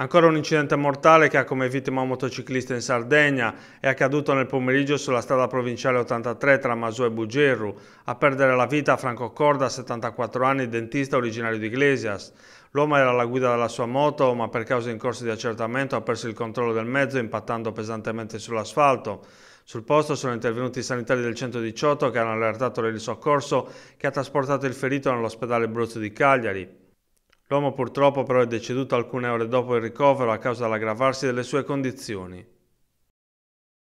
Ancora un incidente mortale che ha come vittima un motociclista in Sardegna è accaduto nel pomeriggio sulla strada provinciale 83 tra Masù e Bugerru. A perdere la vita Franco Corda, 74 anni, dentista originario di Iglesias. L'uomo era alla guida della sua moto ma per causa in corso di accertamento ha perso il controllo del mezzo impattando pesantemente sull'asfalto. Sul posto sono intervenuti i sanitari del 118 che hanno allertato il soccorso che ha trasportato il ferito nell'ospedale Bruzzo di Cagliari. L'uomo purtroppo però è deceduto alcune ore dopo il ricovero a causa dell'aggravarsi delle sue condizioni.